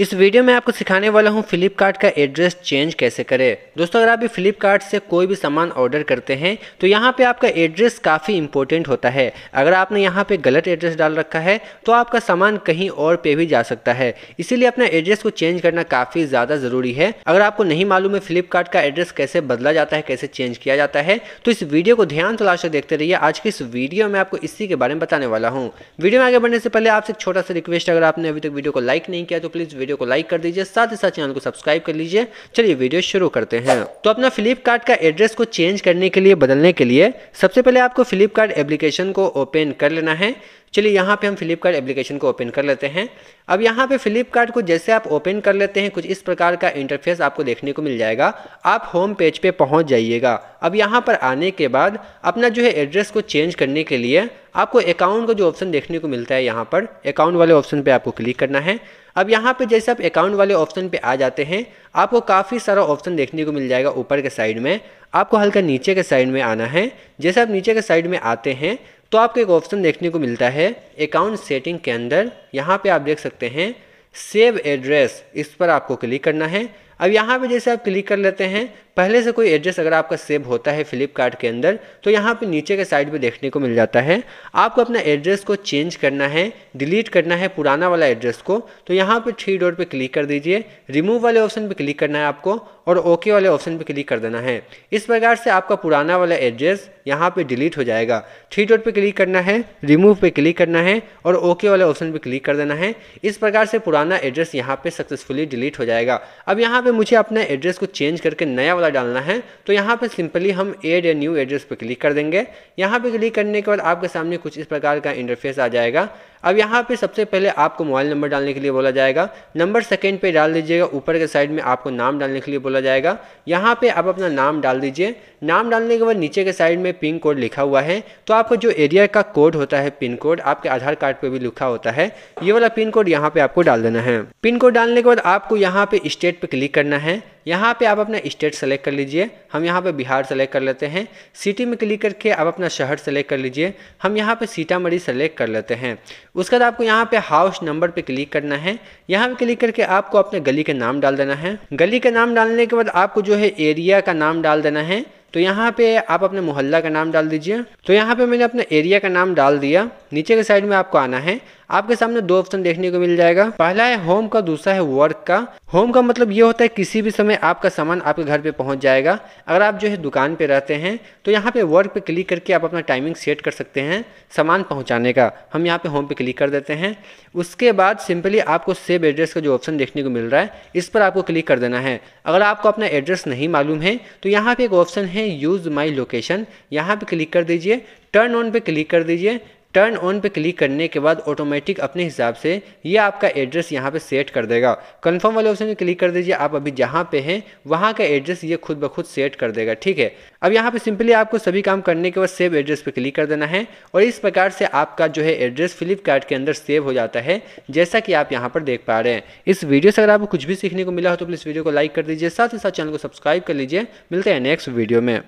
इस वीडियो में आपको सिखाने वाला हूँ फ्लिपकार्ट का एड्रेस चेंज कैसे करें दोस्तों अगर आप भी फ्लिपकार्ट से कोई भी सामान ऑर्डर करते हैं तो यहाँ पे आपका एड्रेस काफ़ी इंपॉर्टेंट होता है अगर आपने यहाँ पे गलत एड्रेस डाल रखा है तो आपका सामान कहीं और पे भी जा सकता है इसीलिए अपना एड्रेस को चेंज करना काफ़ी ज़्यादा ज़रूरी है अगर आपको नहीं मालूम है फ्लिपकार्ट का एड्रेस कैसे बदला जाता है कैसे चेंज किया जाता है तो इस वीडियो को ध्यान से कर देखते रहिए आज की इस वीडियो में आपको इसी के बारे में बताने वाला हूँ वीडियो में आगे बढ़ने से पहले आपसे छोटा सा रिक्वेस्ट अगर आपने अभी तक वीडियो को लाइक नहीं किया तो प्लीज़ वीडियो को लाइक कर दीजिए साथ ही साथ चैनल को सब्सक्राइब कर लीजिए चलिए वीडियो शुरू करते हैं तो अपना फ्लिपकार्ट का एड्रेस को चेंज करने के लिए बदलने के लिए सबसे पहले आपको फ्लिपकार्ट एप्लीकेशन को ओपन कर लेना है चलिए यहाँ पे हम फ्लिपकार्ट एप्लीकेशन को ओपन कर लेते हैं अब यहाँ पे फ्लिपकार्ट को जैसे आप ओपन कर लेते हैं कुछ इस प्रकार का इंटरफेस आपको देखने को मिल जाएगा आप होम पेज पे पहुँच जाइएगा अब यहाँ पर आने के बाद अपना जो है एड्रेस को चेंज करने के लिए आपको अकाउंट का जो ऑप्शन देखने को मिलता है यहाँ पर अकाउंट वाले ऑप्शन पर आपको क्लिक करना है अब यहाँ पे जैसे आप अकाउंट वाले ऑप्शन पे आ जाते हैं आपको काफ़ी सारा ऑप्शन देखने को मिल जाएगा ऊपर के साइड में आपको हल्का नीचे के साइड में आना है जैसे आप नीचे के साइड में आते हैं तो आपको एक ऑप्शन देखने को मिलता है अकाउंट सेटिंग के अंदर यहाँ पर आप देख सकते हैं सेव एड्रेस इस पर आपको क्लिक करना है अब यहाँ पे जैसे आप क्लिक कर लेते हैं पहले से कोई एड्रेस अगर आपका सेव होता है फ्लिपकार्ट के अंदर तो यहाँ पे नीचे के साइड पे देखने को मिल जाता है आपको अपना एड्रेस को चेंज करना है डिलीट करना है पुराना वाला एड्रेस को तो यहाँ पे थ्री डॉट पे क्लिक कर दीजिए रिमूव वाले ऑप्शन पे क्लिक करना है आपको और ओके वाले ऑप्शन पे क्लिक कर देना है इस प्रकार से आपका पुराना वाला एड्रेस यहाँ पे डिलीट हो जाएगा थ्री डॉट पे क्लिक करना है रिमूव पे क्लिक करना है और ओके वाले ऑप्शन पे क्लिक कर देना है इस प्रकार से पुराना एड्रेस यहाँ पे सक्सेसफुली डिलीट हो जाएगा अब यहाँ पे मुझे अपना एड्रेस को चेंज करके नया वाला डालना है तो यहाँ पर सिंपली हम एड या न्यू एड्रेस पर क्लिक कर देंगे यहाँ पर क्लिक करने के बाद आपके सामने कुछ इस प्रकार का इंटरफेस आ जाएगा अब यहाँ पे सबसे पहले आपको मोबाइल नंबर डालने के लिए बोला जाएगा नंबर सेकेंड पे डाल दीजिएगा ऊपर के साइड में आपको नाम डालने के लिए बोला जाएगा यहाँ पे आप अपना नाम डाल दीजिए नाम डालने के बाद नीचे के साइड में पिन कोड लिखा हुआ है तो आपको जो एरिया का कोड होता है पिन कोड आपके आधार कार्ड पर भी लिखा होता है ये वाला पिन कोड यहाँ पे आपको डाल देना है पिन कोड डालने के बाद आपको यहाँ पे स्टेट पे क्लिक करना है यहाँ पे आप अपना स्टेट सेलेक्ट कर लीजिए हम यहाँ पे बिहार सेलेक्ट कर लेते हैं सिटी में क्लिक करके आप अपना शहर सेलेक्ट कर लीजिए हम यहाँ पे सीतामढ़ी सेलेक्ट कर लेते हैं उसके बाद आपको यहाँ पे हाउस नंबर पे क्लिक करना है यहाँ पे क्लिक करके आपको अपने गली का नाम डाल देना है गली का नाम डालने के बाद आपको जो है एरिया का नाम डाल देना है तो यहाँ पे आप अपने मोहल्ला का नाम डाल दीजिए तो यहाँ पे मैंने अपने एरिया का नाम डाल दिया नीचे के साइड में आपको आना है आपके सामने दो ऑप्शन देखने को मिल जाएगा पहला है होम का दूसरा है वर्क का होम का मतलब ये होता है किसी भी समय आपका सामान आपके घर पे पहुंच जाएगा अगर आप जो है दुकान पे रहते हैं तो यहाँ पे वर्क पे क्लिक करके आप अपना टाइमिंग सेट कर सकते हैं सामान पहुँचाने का हम यहाँ पे होम पे क्लिक कर देते हैं उसके बाद सिंपली आपको सेव एड्रेस का जो ऑप्शन देखने को मिल रहा है इस पर आपको क्लिक कर देना है अगर आपको अपना एड्रेस नहीं मालूम है तो यहाँ पर एक ऑप्शन है यूज़ माई लोकेशन यहाँ पर क्लिक कर दीजिए टर्न ऑन पे क्लिक कर दीजिए टर्न ऑन पे क्लिक करने के बाद ऑटोमेटिक अपने हिसाब से ये आपका एड्रेस यहाँ पे सेट कर देगा कंफर्म वाले ऑप्शन में क्लिक कर दीजिए आप अभी जहाँ पे हैं वहाँ का एड्रेस ये खुद ब खुद सेट कर देगा ठीक है अब यहाँ पे सिंपली आपको सभी काम करने के बाद सेव एड्रेस पे क्लिक कर देना है और इस प्रकार से आपका जो है एड्रेस फ्लिपकार्ट के अंदर सेव हो जाता है जैसा कि आप यहाँ पर देख पा रहे हैं इस वीडियो से अगर आपको कुछ भी सीखने को मिला हो तो प्लीज़ वीडियो को लाइक कर दीजिए साथ ही साथ चैनल को सब्सक्राइब कर लीजिए मिलते हैं नेक्स्ट वीडियो में